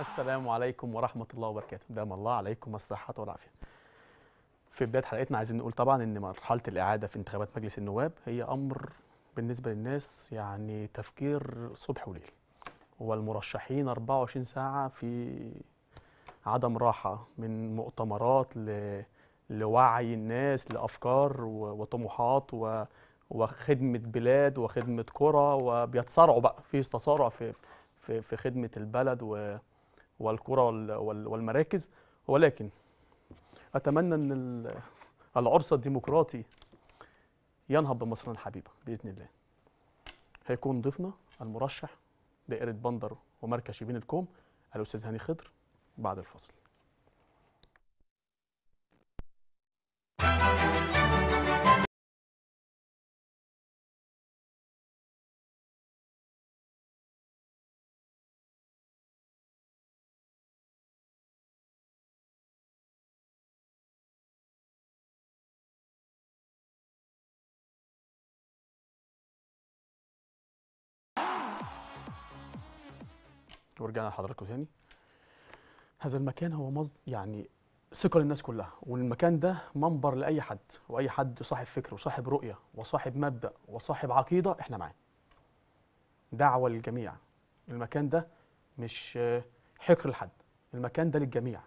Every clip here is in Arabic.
السلام عليكم ورحمة الله وبركاته دام الله عليكم الصحة والعافية في بداية حلقتنا عايزين نقول طبعا ان مرحلة الإعادة في انتخابات مجلس النواب هي أمر بالنسبة للناس يعني تفكير صبح وليل والمرشحين 24 ساعة في عدم راحة من مؤتمرات ل... لوعي الناس لأفكار و... وطموحات و... وخدمة بلاد وخدمة قرى وبيتصارعوا بقى في تصارع في في في خدمه البلد و والكرة والمراكز ولكن أتمنى أن العرس الديمقراطي ينهض بمصرنا الحبيبة بإذن الله هيكون ضيفنا المرشح دائرة بندر ومركز شبين الكوم الأستاذ هاني خضر بعد الفصل ورجعنا لحضراتكم تاني هذا المكان هو مصد يعني ثقه للناس كلها والمكان ده منبر لاي حد واي حد صاحب فكر وصاحب رؤيه وصاحب مبدا وصاحب عقيده احنا معاه دعوه للجميع المكان ده مش حكر لحد المكان ده للجميع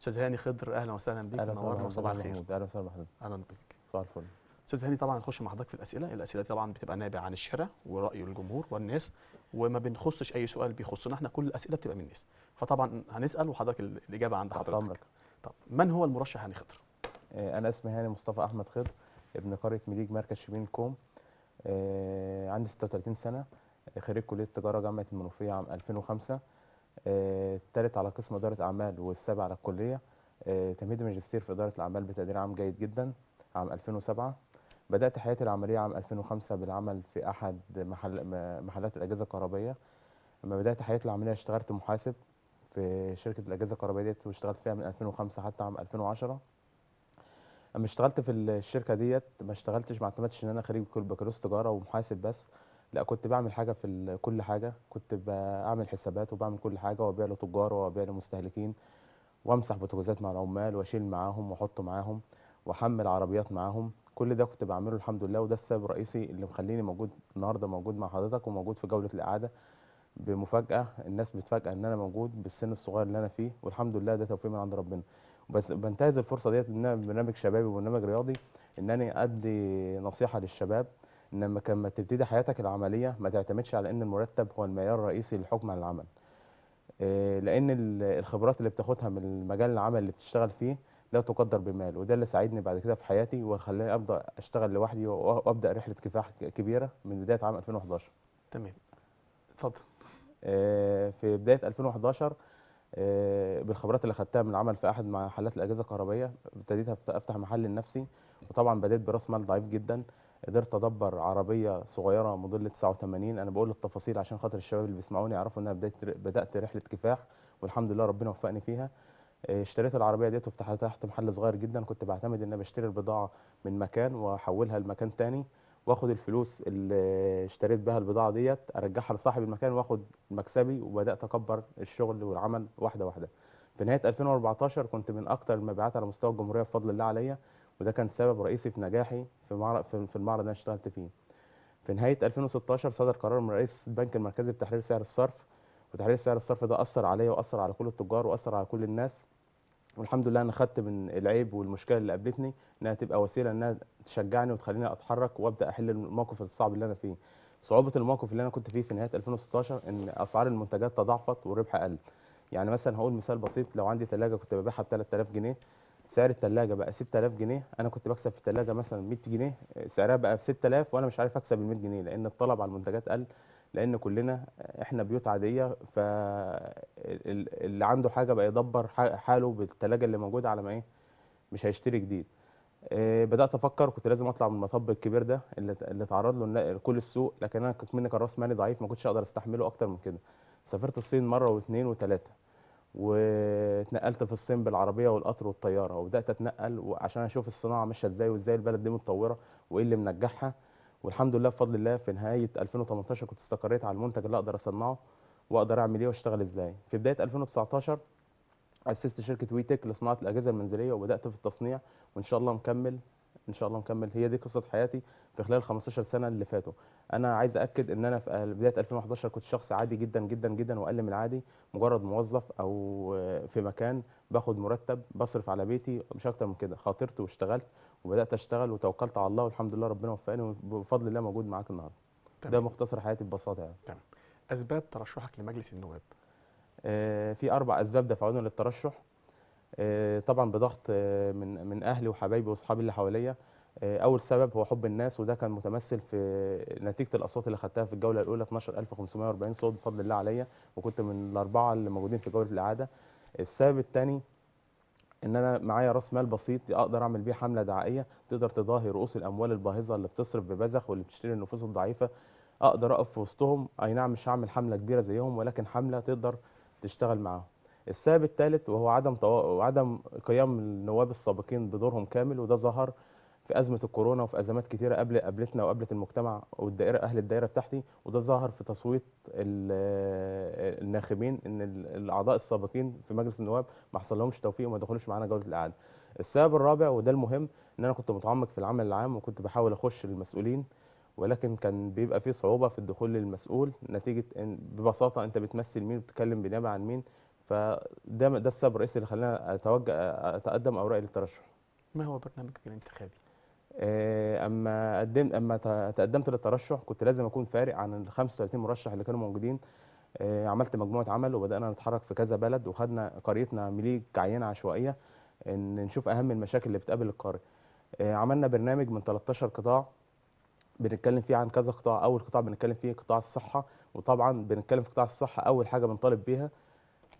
استاذ هاني خضر اهلا وسهلا بيك اهلا وسهلا الخير اهلا وسهلا بحضرتك اهلا بيك صباح الفل استاذ هاني طبعا نخش مع حضرتك في الاسئله الاسئله طبعا بتبقى نابعه عن الشارع وراي الجمهور والناس وما بنخصش اي سؤال بيخصنا احنا كل الاسئله بتبقى من الناس فطبعا هنسال وحضرتك الاجابه عند حضرتك عمرك. طب من هو المرشح هاني خضر آه، انا اسمي هاني مصطفى احمد خضر ابن قريه مليج مركز شبين كوم آه، عندي 36 سنه خريج كليه تجاره جامعه المنوفيه عام 2005 الثالث آه، على قسم اداره اعمال والسابع على الكليه تمهيدي ماجستير في اداره الاعمال بتقدير عام جيد جدا عام 2007 بدأت حياتي العملية عام 2005 بالعمل في أحد محل محلات الأجهزة الكهربائية لما بدأت حياتي العملية اشتغلت محاسب في شركة الأجهزة الكهربائية ديت واشتغلت فيها من 2005 حتى عام 2010 لما اشتغلت في الشركه ديت ما اشتغلتش ما اعتمدتش ان انا خريج بكالوريوس تجاره ومحاسب بس لا كنت بعمل حاجه في كل حاجه كنت بعمل حسابات وبعمل كل حاجه وابيع لتجار وابيع لمستهلكين وامسح بوتجازات مع العمال واشيل معاهم واحط معاهم واحمل عربيات معاهم كل ده كنت بعمله الحمد لله وده السبب الرئيسي اللي مخليني موجود النهارده موجود مع حضرتك وموجود في جوله الاعاده بمفاجاه الناس بتفاجئ ان انا موجود بالسن الصغير اللي انا فيه والحمد لله ده توفيق من عند ربنا بس بنتهز الفرصه ديت ان انا برنامج شبابي وبرنامج رياضي ان انا ادي نصيحه للشباب ان لما كان ما تبتدي حياتك العمليه ما تعتمدش على ان المرتب هو المعيار الرئيسي للحكم على العمل آه، لان الخبرات اللي بتاخدها من المجال العمل اللي بتشتغل فيه لا تقدر بمال وده اللي ساعدني بعد كده في حياتي وخلاني ابدا اشتغل لوحدي وابدا رحله كفاح كبيره من بدايه عام 2011 تمام اتفضل آه، في بدايه 2011 آه، بالخبرات اللي خدتها من العمل في احد محلات الاجهزه الكهربائيه ابتديت افتح محل لنفسي وطبعا بدأت براس مال ضعيف جدا قدرت ادبر عربيه صغيره موديل 89 انا بقول التفاصيل عشان خاطر الشباب اللي بيسمعوني يعرفوا ان انا بدات بدات رحله كفاح والحمد لله ربنا وفقني فيها اشتريت العربيه ديت وفتحت محل صغير جدا كنت بعتمد ان انا بشتري البضاعه من مكان واحولها لمكان تاني واخد الفلوس اللي اشتريت بها البضاعه ديت ارجعها لصاحب المكان واخد مكسبي وبدات اكبر الشغل والعمل واحده واحده في نهايه 2014 كنت من اكتر المبيعات على مستوى الجمهوريه بفضل الله عليا وده كان سبب رئيسي في نجاحي في معرض في المعرض اللي انا اشتغلت فيه في نهايه 2016 صدر قرار من رئيس البنك المركزي بتحرير سعر الصرف وتحرير سعر الصرف ده اثر عليا واثر على كل التجار واثر على كل الناس والحمد لله انا خدت من العيب والمشكله اللي قابلتني انها تبقى وسيله انها تشجعني وتخليني اتحرك وابدا احل الموقف الصعب اللي انا فيه صعوبه الموقف اللي انا كنت فيه في نهايه 2016 ان اسعار المنتجات تضاعفت والربح قل يعني مثلا هقول مثال بسيط لو عندي ثلاجه كنت ببيعها ب 3000 جنيه سعر الثلاجه بقى 6000 جنيه انا كنت بكسب في الثلاجه مثلا 100 جنيه سعرها بقى ب 6000 وانا مش عارف اكسب ال 100 جنيه لان الطلب على المنتجات قل لان كلنا احنا بيوت عاديه فاللي عنده حاجه بقى يدبر حاله بالتلاجه اللي موجوده على ما ايه مش هيشتري جديد آه، بدات افكر كنت لازم اطلع من المطب الكبير ده اللي اتعرض له كل السوق لكن انا كنت مني كان راس مالي ضعيف ما كنتش اقدر استحمله اكتر من كده سافرت الصين مره واثنين وثلاثه واتنقلت في الصين بالعربيه والقطر والطياره وبدات اتنقل عشان اشوف الصناعه ماشيه ازاي وازاي البلد دي متطوره وايه اللي منجحها والحمد لله بفضل الله في نهايه 2018 كنت استقريت على المنتج اللي اقدر اصنعه واقدر اعمل ايه واشتغل ازاي في بدايه 2019 اسست شركه ويتك لصناعه الاجهزه المنزليه وبدات في التصنيع وان شاء الله مكمل ان شاء الله مكمل هي دي قصه حياتي في خلال 15 سنه اللي فاتوا انا عايز اكد ان انا في بدايه 2011 كنت شخص عادي جدا جدا جدا واقل من العادي مجرد موظف او في مكان باخد مرتب بصرف على بيتي مش اكتر من كده خاطرت واشتغلت وبدات اشتغل وتوكلت على الله والحمد لله ربنا وفقني وبفضل الله موجود معاك النهارده ده مختصر حياتي ببساطه يعني تمام اسباب ترشحك لمجلس النواب آه في اربع اسباب دفعوني للترشح آه، طبعا بضغط آه، من من اهلي وحبايبي واصحابي اللي حواليا آه، اول سبب هو حب الناس وده كان متمثل في نتيجه الاصوات اللي خدتها في الجوله الاولى 12540 صوت بفضل الله عليا وكنت من الاربعه اللي موجودين في جوله الاعاده السبب الثاني ان انا معايا راس مال بسيط اقدر اعمل بيه حمله دعائيه تقدر تضاهي رؤوس الاموال الباهظه اللي بتصرف ببذخ واللي بتشتري النفوس الضعيفه اقدر اقف في وسطهم اي نعم مش هعمل حمله كبيره زيهم ولكن حمله تقدر تشتغل معاهم السبب الثالث وهو عدم طو... عدم قيام النواب السابقين بدورهم كامل وده ظهر في ازمه الكورونا وفي ازمات كثيره قبل قبلتنا وقبلت المجتمع والدائره اهل الدائره بتاعتي وده ظهر في تصويت الناخبين ان الاعضاء السابقين في مجلس النواب ما حصل لهمش توفيق وما دخلوش معانا جوله الاعاده. السبب الرابع وده المهم ان انا كنت متعمق في العمل العام وكنت بحاول اخش للمسؤولين ولكن كان بيبقى في صعوبه في الدخول للمسؤول نتيجه إن ببساطه انت بتمثل مين وبتتكلم بنيابه عن مين فده ده السبب الرئيسي اللي خلاني اتوجه اتقدم اوراقي للترشح ما هو برنامجك الانتخابي؟ آه، اما قدمت اما تقدمت للترشح كنت لازم اكون فارق عن ال 35 مرشح اللي كانوا موجودين آه، عملت مجموعه عمل وبدانا نتحرك في كذا بلد وخدنا قريتنا مليك عينه عشوائيه ان نشوف اهم المشاكل اللي بتقابل القريه آه، عملنا برنامج من 13 قطاع بنتكلم فيه عن كذا قطاع اول قطاع بنتكلم فيه قطاع الصحه وطبعا بنتكلم في قطاع الصحه اول حاجه بنطالب بيها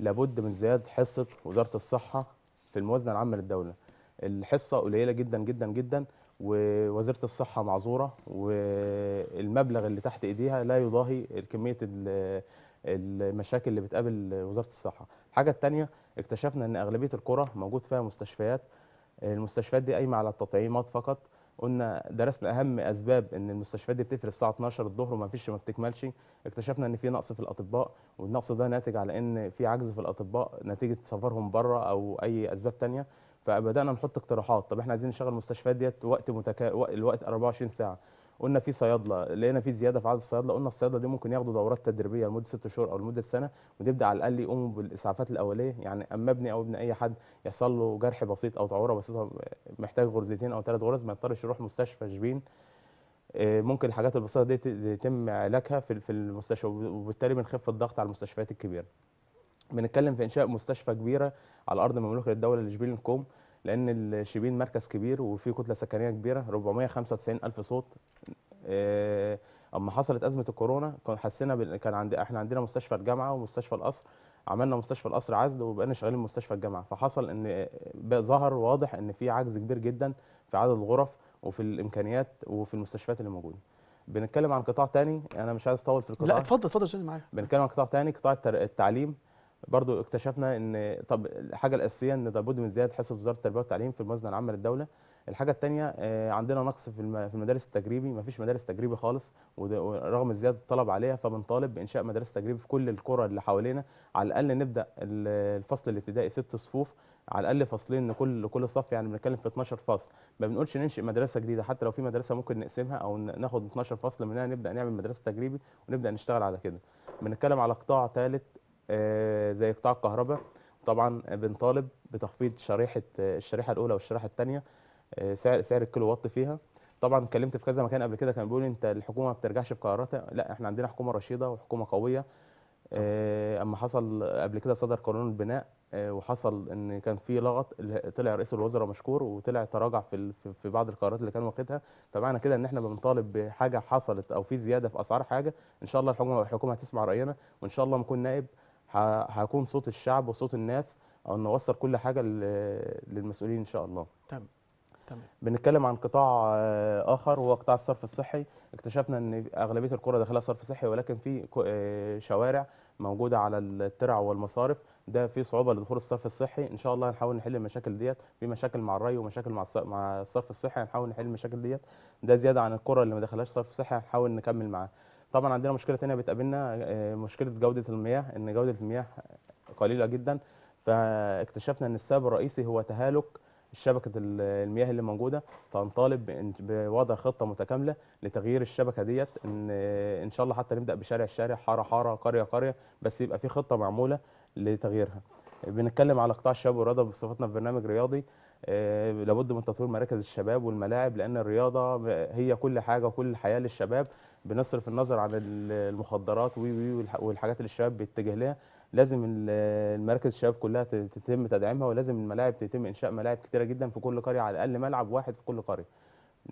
لابد من زيادة حصة وزارة الصحة في الموازنة العامة للدولة الحصة قليلة جدا جدا جدا ووزارة الصحة معذورة والمبلغ اللي تحت إيديها لا يضاهي كمية المشاكل اللي بتقابل وزارة الصحة الحاجة الثانية اكتشفنا أن أغلبية القرى موجود فيها مستشفيات المستشفيات دي قايمة على التطعيمات فقط قلنا درسنا اهم اسباب ان المستشفيات دي بتقفل الساعه 12 الظهر وما فيش ما بتكملش اكتشفنا ان في نقص في الاطباء والنقص ده ناتج على ان في عجز في الاطباء نتيجه سفرهم بره او اي اسباب ثانيه فبدانا نحط اقتراحات طب احنا عايزين نشغل المستشفيات ديت وقت متكا... الوقت 24 ساعه قلنا في صيادله لقينا في زياده في عدد الصيادله قلنا الصيادله دي ممكن ياخدوا دورات تدريبيه لمده ست شهور او لمده سنه ونبدا على الاقل يقوموا بالاسعافات الاوليه يعني اما ابني او ابن اي حد يحصل له جرح بسيط او تعوره بسيطه محتاج غرزتين او ثلاث غرز ما يضطرش يروح مستشفى شبين آه، ممكن الحاجات البسيطه دي يتم علاجها في المستشفى وبالتالي بنخف الضغط على المستشفيات الكبيره بنتكلم في انشاء مستشفى كبيره على ارض مملوكه للدوله لشبين الكوم لان الشبين مركز كبير وفيه كتله سكنيه كبيره 495 الف صوت آه، اما حصلت ازمه الكورونا حسينا كان عند احنا عندنا مستشفى الجامعه ومستشفى القصر عملنا مستشفى القصر عزل وبقينا شغالين مستشفى الجامعه فحصل ان آه، ظهر واضح ان في عجز كبير جدا في عدد الغرف وفي الامكانيات وفي المستشفيات اللي موجوده بنتكلم عن قطاع تاني انا مش عايز اطول في القطاع لا اتفضل اتفضل معايا بنتكلم عن قطاع تاني قطاع التعليم برضو اكتشفنا ان طب الحاجه الاساسيه ان لابد من زياده حصه وزاره التربيه والتعليم في الموازنه العامه للدوله الحاجه الثانيه آه، عندنا نقص في في المدارس التجريبي ما فيش مدارس تجريبي خالص ورغم زياده الطلب عليها فبنطالب بانشاء مدارس تجريبي في كل القرى اللي حوالينا على الاقل نبدا الفصل الابتدائي ست صفوف على الاقل فصلين لكل كل صف يعني بنتكلم في 12 فصل ما بنقولش ننشئ مدرسه جديده حتى لو في مدرسه ممكن نقسمها او ناخد 12 فصل منها نبدا نعمل مدرسه تجريبي ونبدا نشتغل على كده بنتكلم على قطاع ثالث آه، زي قطاع الكهرباء طبعا بنطالب بتخفيض شريحه الشريحه الاولى والشريحه الثانيه آه، سعر سعر الكيلو وات فيها طبعا اتكلمت في كذا مكان قبل كده كان بيقول انت الحكومه ما بترجعش في قراراتها لا احنا عندنا حكومه رشيده وحكومه قويه آه، اما حصل قبل كده صدر قانون البناء وحصل ان كان في لغط طلع رئيس الوزراء مشكور وطلع تراجع في في بعض القرارات اللي كان واخدها فمعنى كده ان احنا بنطالب بحاجه حصلت او في زياده في اسعار حاجه ان شاء الله الحكومه الحكومه هتسمع راينا وان شاء الله نكون اكون نائب هكون صوت الشعب وصوت الناس او نوصل كل حاجه للمسؤولين ان شاء الله تمام تمام بنتكلم عن قطاع آه، اخر وهو قطاع الصرف الصحي اكتشفنا ان اغلبيه القرى داخلها صرف صحي ولكن في آه، شوارع موجوده على الترع والمصارف ده في صعوبه لدخول الصرف الصحي ان شاء الله هنحاول نحل المشاكل ديت في مشاكل مع الري ومشاكل مع مع الصرف الصحي هنحاول نحل المشاكل ديت ده زياده عن القرى اللي ما دخلهاش صرف صحي هنحاول نكمل معاه طبعا عندنا مشكله ثانيه بتقابلنا آه، مشكله جوده المياه ان جوده المياه قليله جدا فاكتشفنا ان السبب الرئيسي هو تهالك شبكه المياه اللي موجوده فنطالب بوضع خطه متكامله لتغيير الشبكه ديت ان ان شاء الله حتى نبدا بشارع شارع حاره حاره قريه قريه بس يبقى في خطه معموله لتغييرها بنتكلم على قطاع الشباب والرياضه بصفتنا في برنامج رياضي آه، لابد من تطوير مراكز الشباب والملاعب لان الرياضه هي كل حاجه وكل الحياه للشباب بنصرف النظر عن المخدرات والحاجات اللي الشباب بيتجه لها لازم المراكز الشباب كلها تتم تدعيمها ولازم الملاعب تتم انشاء ملاعب كتيره جدا في كل قريه على الاقل ملعب واحد في كل قريه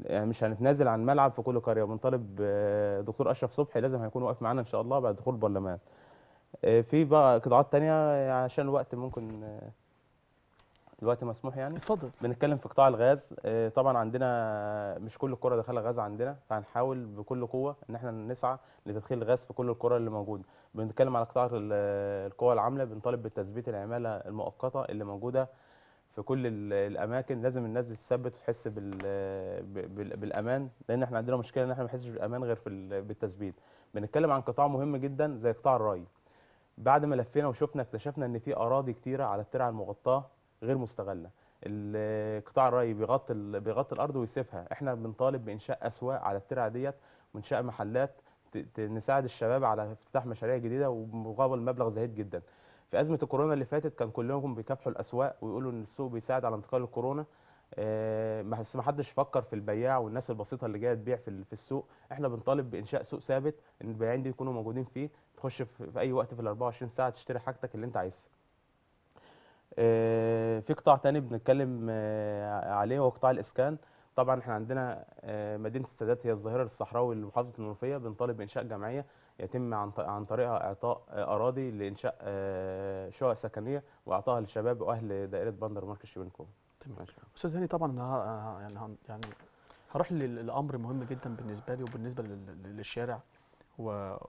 يعني مش هنتنازل عن ملعب في كل قريه وبنطالب آه، دكتور اشرف صبحي لازم هيكون واقف معانا ان شاء الله بعد دخول البرلمان آه، في بقى قطاعات تانية عشان الوقت ممكن آه، دلوقتي مسموح يعني اتفضل بنتكلم في قطاع الغاز آه، طبعا عندنا مش كل الكره داخله غاز عندنا فهنحاول بكل قوه ان احنا نسعى لتدخيل الغاز في كل الكره اللي موجوده بنتكلم على قطاع القوى العامله بنطالب بتثبيت العماله المؤقته اللي موجوده في كل الاماكن لازم الناس تثبت وتحس بالامان لان احنا عندنا مشكله ان احنا ما بنحسش بالامان غير في بالتثبيت بنتكلم عن قطاع مهم جدا زي قطاع الري بعد ما لفينا وشفنا اكتشفنا ان في اراضي كتيره على الترع المغطاه غير مستغله القطاع الري بيغطي بيغطي الارض ويسيبها احنا بنطالب بانشاء اسواق على الترعه ديت وانشاء محلات نساعد الشباب على افتتاح مشاريع جديده ومقابل مبلغ زهيد جدا في ازمه الكورونا اللي فاتت كان كلهم بيكافحوا الاسواق ويقولوا ان السوق بيساعد على انتقال الكورونا بس آه، ما حدش فكر في البياع والناس البسيطه اللي جايه تبيع في السوق احنا بنطالب بانشاء سوق ثابت ان البياعين دي يكونوا موجودين فيه تخش في اي وقت في ال 24 ساعه تشتري حاجتك اللي انت عايزها آه، في قطاع تاني بنتكلم آه، عليه هو قطاع الاسكان طبعا احنا عندنا آه، مدينه السادات هي الظاهره الصحراوي لمحافظه المنوفيه بنطالب بانشاء جمعيه يتم عن طريقها اعطاء اراضي لانشاء شقق سكنيه واعطائها للشباب واهل دائره بندر مارك شبنكوم تمام استاذ هاني طبعا يعني يعني هروح لامر مهم جدا بالنسبه لي وبالنسبه للشارع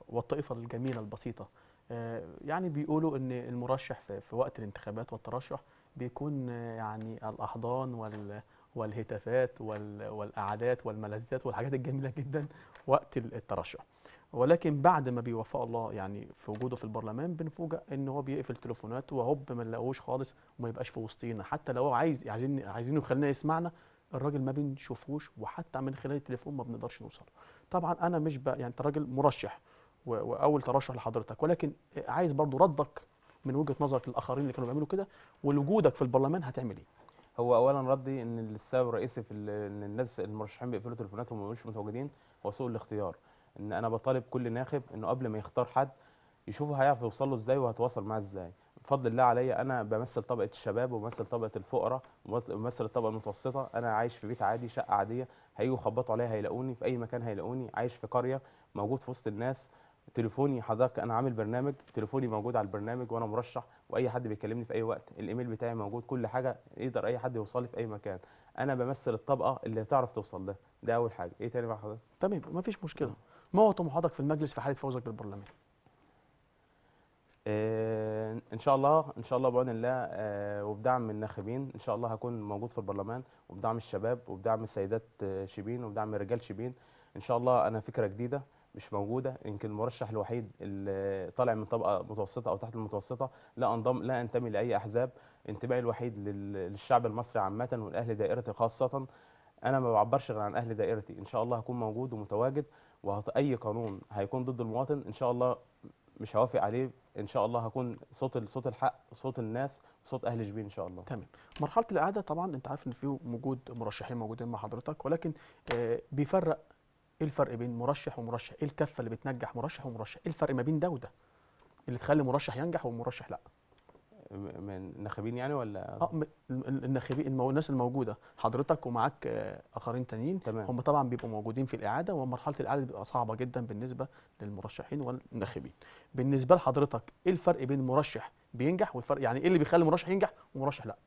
والطائفه الجميله البسيطه آه، يعني بيقولوا ان المرشح في وقت الانتخابات والترشح بيكون آه، يعني الاحضان وال والهتافات والقعدات والملذات والحاجات الجميله جدا وقت الترشح ولكن بعد ما بيوفق الله يعني في وجوده في البرلمان بنفوجئ ان هو بيقفل تليفوناته وهوب ما نلاقوهوش خالص وما يبقاش في وسطينا حتى لو هو عايز عايزين عايزينه يخلينا يسمعنا الراجل ما بنشوفوش وحتى من خلال التليفون ما بنقدرش نوصل طبعا انا مش بقى يعني راجل مرشح واول ترشح لحضرتك ولكن عايز برضو ردك من وجهه نظرك للاخرين اللي كانوا بيعملوا كده ولوجودك في البرلمان هتعمل ايه؟ هو اولا ردي ان السبب الرئيسي في ان الناس المرشحين بيقفلوا تليفوناتهم ومش متواجدين هو سوء الاختيار ان انا بطالب كل ناخب انه قبل ما يختار حد يشوفه هيعرف يوصل له ازاي وهتواصل معاه ازاي بفضل الله عليا انا بمثل طبقه الشباب وبمثل طبقه الفقراء وبمثل الطبقه المتوسطه انا عايش في بيت عادي شقه عاديه هيجوا يخبطوا عليا هيلاقوني في اي مكان هيلاقوني عايش في قريه موجود في وسط الناس تليفوني حضرتك انا عامل برنامج تليفوني موجود على البرنامج وانا مرشح واي حد بيكلمني في اي وقت الايميل بتاعي موجود كل حاجه يقدر اي حد يوصل لي في اي مكان انا بمثل الطبقه اللي تعرف توصل لها ده اول حاجه ايه تاني بقى حضرتك تمام مفيش مشكله ما هو طموحاتك في المجلس في حاله فوزك بالبرلمان آه ان شاء الله ان شاء الله باذن الله آه وبدعم الناخبين ان شاء الله هكون موجود في البرلمان وبدعم الشباب وبدعم السيدات آه، شبين وبدعم رجال شبين ان شاء الله انا فكره جديده مش موجوده يمكن المرشح الوحيد اللي طالع من طبقه متوسطه او تحت المتوسطه لا انضم لا انتمي لاي احزاب انتمائي الوحيد للشعب المصري عامه ولاهل دائرتي خاصه انا ما بعبرش غير عن اهل دائرتي ان شاء الله هكون موجود ومتواجد واي قانون هيكون ضد المواطن ان شاء الله مش هوافق عليه ان شاء الله هكون صوت صوت الحق صوت الناس صوت اهل شبين ان شاء الله تمام مرحله الاعاده طبعا انت عارف ان في وجود مرشحين موجودين مع حضرتك ولكن آه، بيفرق ايه الفرق بين مرشح ومرشح ايه الكفه اللي بتنجح مرشح ومرشح ايه الفرق ما بين ده وده اللي تخلي مرشح ينجح ومرشح لا من الناخبين يعني ولا اه الناخبين المو... الناس الموجوده حضرتك ومعاك آه، اخرين تانيين هم طبعا بيبقوا موجودين في الاعاده ومرحله الاعاده بتبقى صعبه جدا بالنسبه للمرشحين والناخبين بالنسبه لحضرتك ايه الفرق بين مرشح بينجح والفرق يعني ايه اللي بيخلي مرشح ينجح ومرشح لا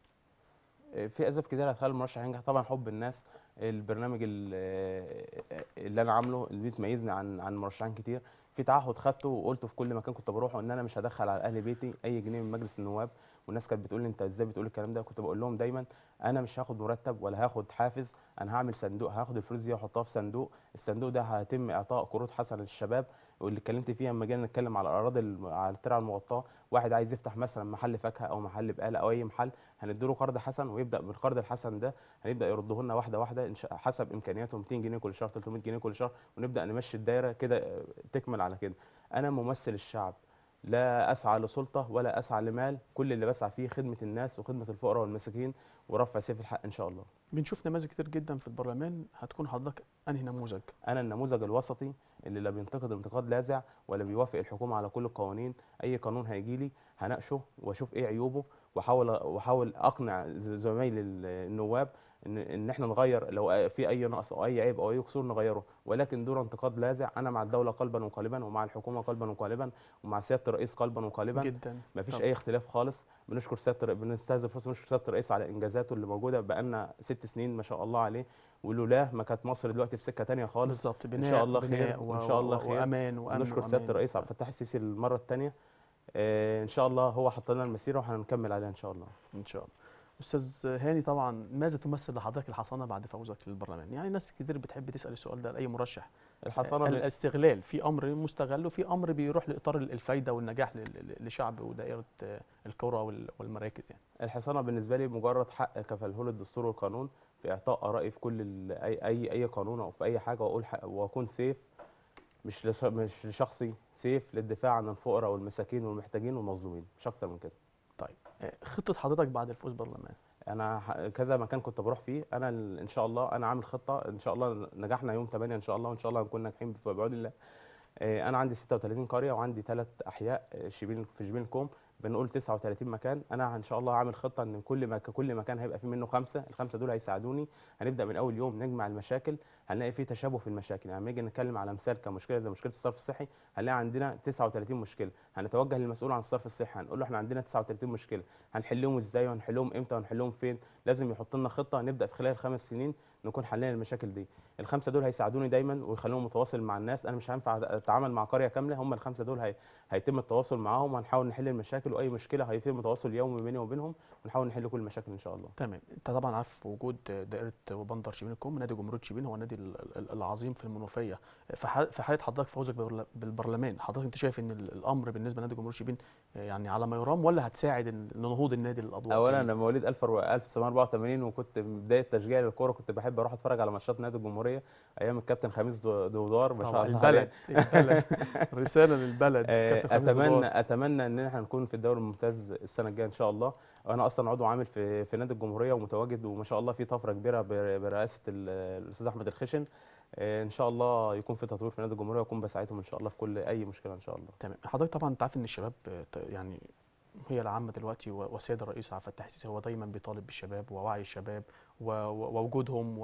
آه، في اسباب كتير هتخلي المرشح ينجح طبعا حب الناس البرنامج اللي انا عامله اللي بيتميزني عن عن مرشحين كتير في تعهد خدته وقلته في كل مكان كنت بروحه ان انا مش هدخل على اهل بيتي اي جنيه من مجلس النواب والناس كانت بتقول لي انت ازاي بتقول الكلام ده كنت بقول لهم دايما انا مش هاخد مرتب ولا هاخد حافز انا هعمل صندوق هاخد الفلوس دي واحطها في صندوق الصندوق ده هيتم اعطاء قروض حسنه للشباب واللي اتكلمت فيها لما جينا نتكلم على الاراضي على الترع المغطاه واحد عايز يفتح مثلا محل فاكهه او محل بقاله او اي محل هنديله قرض حسن ويبدا بالقرض الحسن ده هنبدا يرده لنا واحده واحده حسب امكانياته 200 جنيه كل شهر 300 جنيه كل شهر ونبدا نمشي الدايره كده آه، تكمل على كده انا ممثل الشعب لا اسعى لسلطه ولا اسعى لمال كل اللي بسعى فيه خدمه الناس وخدمه الفقراء والمساكين ورفع سيف الحق ان شاء الله بنشوف نماذج كتير جدا في البرلمان هتكون حضرتك انهي نموذج انا النموذج الوسطي اللي لا بينتقد انتقاد لاذع ولا بيوافق الحكومه على كل القوانين اي قانون هيجي لي هناقشه واشوف ايه عيوبه واحاول واحاول اقنع زمايلي النواب ان ان احنا نغير لو في اي نقص او اي عيب او اي قصور نغيره ولكن دون انتقاد لاذع انا مع الدوله قلبا وقالبا ومع الحكومه قلبا وقالبا ومع سياده الرئيس قلبا وقالبا جدا مفيش اي اختلاف خالص بنشكر سياده بنستهزف الفرصه بنشكر سياده الرئيس على انجازاته اللي موجوده بقالنا ست سنين ما شاء الله عليه ولولاه ما كانت مصر دلوقتي في سكه ثانيه خالص بالظبط بناء ان شاء الله خير و... ان شاء الله خير وامان وامان بنشكر سياده الرئيس عبد الفتاح السيسي المره الثانيه آه ان شاء الله هو حط لنا المسيره وهنكمل عليها ان شاء الله ان شاء الله استاذ هاني طبعا ماذا تمثل لحضرتك الحصانه بعد فوزك للبرلمان؟ يعني ناس كتير بتحب تسال السؤال ده لاي مرشح الحصانه آه، الاستغلال في امر مستغل وفي امر بيروح لاطار الفايده والنجاح لشعب ودائره آه، الكره والمراكز يعني. الحصانه بالنسبه لي مجرد حق كفله الدستور والقانون في اعطاء ارائي في كل اي اي اي قانون او في اي حاجه واقول واكون سيف مش مش لشخصي سيف للدفاع عن الفقراء والمساكين والمحتاجين والمظلومين مش اكتر من كده. خطه حضرتك بعد الفوز برلمان انا كذا مكان كنت بروح فيه انا ان شاء الله انا عامل خطه ان شاء الله نجحنا يوم 8 ان شاء الله وان شاء الله هنكون ناجحين بعون الله آه، انا عندي 36 قريه وعندي ثلاث احياء آه، شبين في شبين الكوم بنقول 39 مكان انا ان شاء الله عامل خطه ان كل ما كل مكان هيبقى فيه منه خمسه الخمسه دول هيساعدوني هنبدا من اول يوم نجمع المشاكل هنلاقي فيه تشابه في المشاكل يعني لما نيجي نتكلم على مثال كمشكله زي مشكله الصرف الصحي هنلاقي عندنا 39 مشكله هنتوجه للمسؤول عن الصرف الصحي هنقول له احنا عندنا 39 مشكله هنحلهم ازاي وهنحلهم امتى وهنحلهم فين لازم يحط لنا خطه نبدا في خلال خمس سنين نكون حلينا المشاكل دي الخمسه دول هيساعدوني دايما ويخلوني متواصل مع الناس انا مش هينفع اتعامل مع قريه كامله هم الخمسه دول هي... هيتم التواصل معاهم وهنحاول نحل المشاكل واي مشكله هيتم تواصل يومي بيني وبينهم ونحاول نحل كل المشاكل ان شاء الله تمام انت طبعا عارف وجود دائره وبندر شبين الكوم نادي جمهوريه شبين هو نادي النادي العظيم في المنوفيه في حاله حضرتك فوزك بالبرلمان حضرتك انت شايف ان الامر بالنسبه لنادي جمهور شبين يعني على ما يرام ولا هتساعد لنهوض النادي للادوار اولا انا مواليد 1984 وكنت بدايه تشجيعي للكوره كنت بحب اروح اتفرج على ماتشات نادي الجمهوريه ايام الكابتن خميس دودار ما شاء الله البلد البلد رساله للبلد آه، اتمنى اتمنى ان احنا نكون في الدوري الممتاز السنه الجايه ان شاء الله انا اصلا عضو عامل في في نادي الجمهوريه ومتواجد وما شاء الله في طفره كبيره برئاسه الاستاذ احمد الخشن آه، ان شاء الله يكون في تطوير في نادي الجمهوريه ويكون بساعدهم ان شاء الله في كل اي مشكله ان شاء الله تمام حضرتك طبعا انت عارف ان الشباب آه، يعني هي العامه دلوقتي والسيد الرئيس عبد الفتاح السيسي هو دايما بيطالب بالشباب ووعي الشباب ووجودهم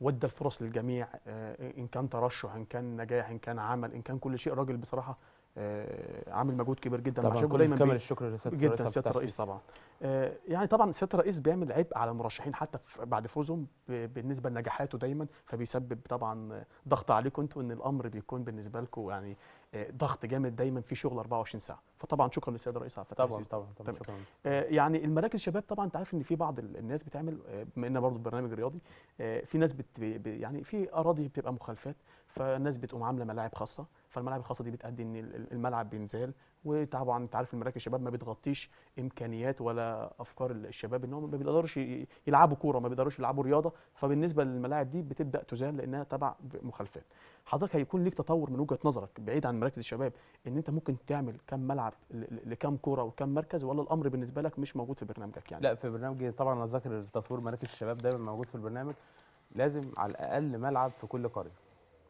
وودى الفرص للجميع آه، ان كان ترشح ان كان نجاح ان كان عمل ان كان كل شيء راجل بصراحه آه، عامل مجهود كبير جدا طبعا كل دايما كامل الشكر لسياده الرئيس جدا سياده الرئيس طبعا آه يعني طبعا سياده الرئيس بيعمل عبء على المرشحين حتى بعد فوزهم بالنسبه لنجاحاته دايما فبيسبب طبعا ضغط عليكم انتوا ان الامر بيكون بالنسبه لكم يعني ضغط جامد دايما في شغل 24 ساعه فطبعا شكرا للسيد الرئيس على طبعا طبعا طبعا, طبعا, شكرا آه، يعني المراكز الشباب طبعا انت عارف ان في بعض الناس بتعمل آه، بما ان برضه البرنامج الرياضي آه، في ناس بت يعني في اراضي بتبقى مخالفات فالناس بتقوم عامله ملاعب خاصه فالملاعب الخاصه دي بتأدي ان الملعب بينزال وطبعا انت عارف المراكز الشباب ما بتغطيش امكانيات ولا افكار الشباب ان هم ما بيقدروش يلعبوا كوره ما بيقدروش يلعبوا رياضه فبالنسبه للملاعب دي بتبدا تزال لانها تبع مخالفات حضرتك هيكون ليك تطور من وجهه نظرك بعيد عن مراكز الشباب ان انت ممكن تعمل كم ملعب لكم كوره وكم مركز ولا الامر بالنسبه لك مش موجود في برنامجك يعني لا في برنامجي طبعا انا ذاكر تطوير مراكز الشباب دايما موجود في البرنامج لازم على الاقل ملعب في كل قريه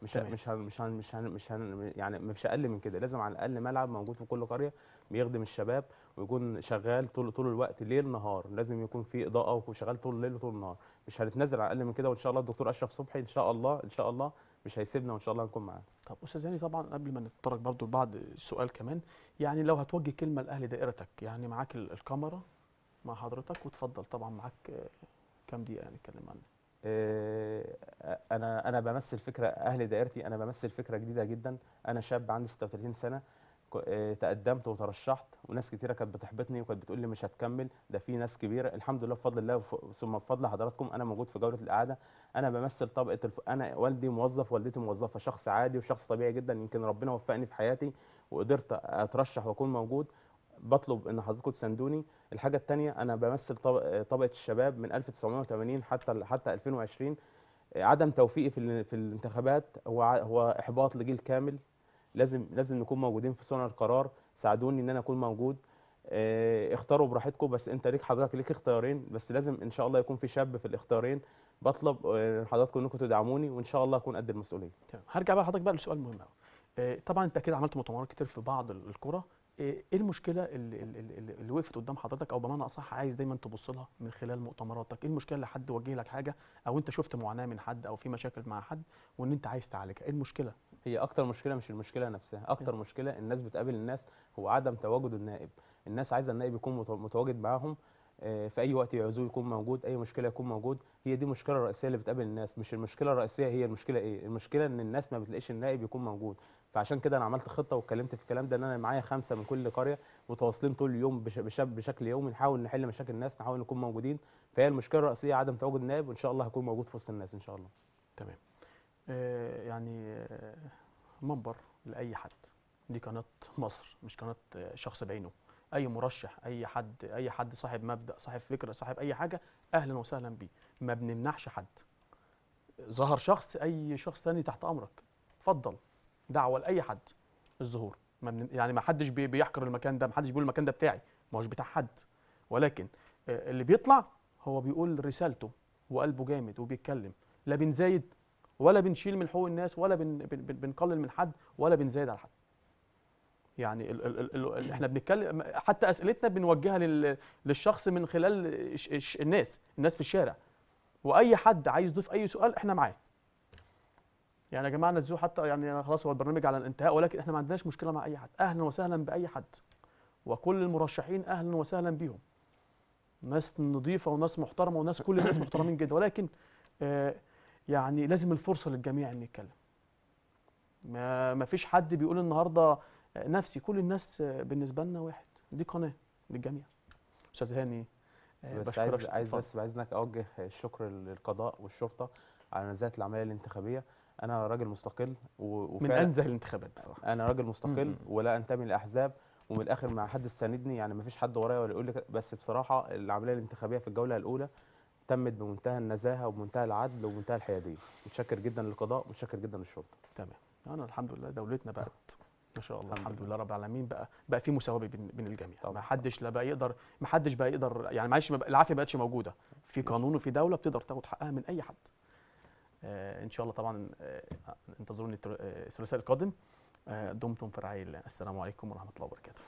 مش هن مش هن مش هن مش هن مش هن يعني مش اقل من كده لازم على الاقل ملعب موجود في كل قريه بيخدم الشباب ويكون شغال طول طول الوقت ليل نهار لازم يكون في اضاءه وشغال طول الليل وطول النهار مش هنتنازل على الاقل من كده وان شاء الله الدكتور اشرف صبحي ان شاء الله ان شاء الله مش هيسيبنا وان شاء الله هنكون معاه طب استاذ هاني طبعا قبل ما نتطرق برضو لبعض السؤال كمان يعني لو هتوجه كلمه لاهل دائرتك يعني معاك الكاميرا مع حضرتك وتفضل طبعا معاك آه، كام دقيقه نتكلم يعني عنها آه، انا انا بمثل فكره اهل دائرتي انا بمثل فكره جديده جدا انا شاب عندي 36 سنه آه، تقدمت وترشحت وناس كتيره كانت بتحبطني وكانت بتقول لي مش هتكمل ده في ناس كبيره الحمد لله بفضل الله ثم بفضل حضراتكم انا موجود في جوله الاعاده انا بمثل طبقه الف... انا والدي موظف والدتي موظفه شخص عادي وشخص طبيعي جدا يمكن ربنا وفقني في حياتي وقدرت اترشح واكون موجود بطلب ان حضراتكم تساندوني الحاجه الثانيه انا بمثل طبقه الشباب من 1980 حتى حتى 2020 عدم توفيقي في في الانتخابات هو هو احباط لجيل كامل لازم لازم نكون موجودين في صنع القرار ساعدوني ان انا اكون موجود آه، اختاروا براحتكم بس انت ليك حضرتك ليك اختيارين بس لازم ان شاء الله يكون في شاب في الاختيارين بطلب آه، حضراتكم انكم تدعموني وان شاء الله اكون قد المسؤوليه تمام هرجع بقى لحضرتك بقى لسؤال مهم قوي آه، طبعا انت كده عملت مؤتمرات كتير في بعض الكره ايه المشكله اللي, اللي, اللي وقفت قدام حضرتك او بمعنى اصح عايز دايما تبص لها من خلال مؤتمراتك ايه المشكله اللي حد وجه لك حاجه او انت شفت معاناه من حد او في مشاكل مع حد وان انت عايز تعالجها ايه المشكله هي اكتر مشكله مش المشكله نفسها اكتر مشكله الناس بتقابل الناس هو عدم تواجد النائب الناس عايزه النائب يكون متواجد معاهم آه، في اي وقت يعوزوه يكون موجود اي مشكله يكون موجود هي دي المشكله الرئيسيه اللي بتقابل الناس مش المشكله الرئيسيه هي المشكله ايه المشكله ان الناس ما بتلاقيش النائب يكون موجود فعشان كده انا عملت خطه واتكلمت في الكلام ده ان انا معايا خمسه من كل قريه متواصلين طول اليوم بشكل يومي نحاول نحل مشاكل الناس نحاول نكون موجودين فهي المشكله الرئيسيه عدم تواجد النائب وان شاء الله هكون موجود في وسط الناس ان شاء الله تمام آه، يعني آه، منبر لاي حد دي قناه مصر مش قناه آه، شخص بعينه اي مرشح اي حد اي حد صاحب مبدا صاحب فكره صاحب اي حاجه اهلا وسهلا بيه ما بنمنعش حد ظهر شخص اي شخص تاني تحت امرك اتفضل دعوه لاي حد الظهور ما بن... يعني ما حدش بي... بيحكر المكان ده ما حدش بيقول المكان ده بتاعي ما هوش بتاع حد ولكن اللي بيطلع هو بيقول رسالته وقلبه جامد وبيتكلم لا بنزايد ولا بنشيل من حقوق الناس ولا بن بن بنقلل من حد ولا بنزايد على حد يعني ال ال ال ال احنا بنتكلم حتى اسئلتنا بنوجهها لل للشخص من خلال الناس الناس في الشارع واي حد عايز يضيف اي سؤال احنا معاه يعني يا جماعه نزلوه حتى يعني خلاص هو البرنامج على الانتهاء ولكن احنا ما عندناش مشكله مع اي حد اهلا وسهلا باي حد وكل المرشحين اهلا وسهلا بيهم ناس نظيفه وناس محترمه وناس كل الناس محترمين جدا ولكن آه يعني لازم الفرصه للجميع ان يتكلم ما ما فيش حد بيقول النهارده نفسي كل الناس بالنسبه لنا واحد دي قناه للجميع استاذ هاني آه، بس عايز عايز بس عايزك اوجه الشكر للقضاء والشرطه على نزاهه العمليه الانتخابيه انا راجل مستقل وفعلا من انزه الانتخابات بصراحه انا راجل مستقل ولا انتمي لاحزاب ومن الاخر ما حدش ساندني يعني ما فيش حد ورايا ولا يقول لي بس بصراحه العمليه الانتخابيه في الجوله الاولى تمت بمنتهى النزاهه وبمنتهى العدل وبمنتهى الحياديه متشكر جدا للقضاء متشكر جدا للشرطه تمام انا الحمد لله دولتنا بقت ما شاء الله الحمد لله رب العالمين بقى بقى في مساواه بين بين الجميع طبعا. ما حدش لا بقى يقدر ما حدش بقى يقدر يعني معلش العافيه ما بقتش موجوده في قانون وفي دوله بتقدر تاخد حقها من اي حد آه ان شاء الله طبعا آه انتظروني آه، الثلاثاء القادم آه دمتم في رعايه الله السلام عليكم ورحمه الله وبركاته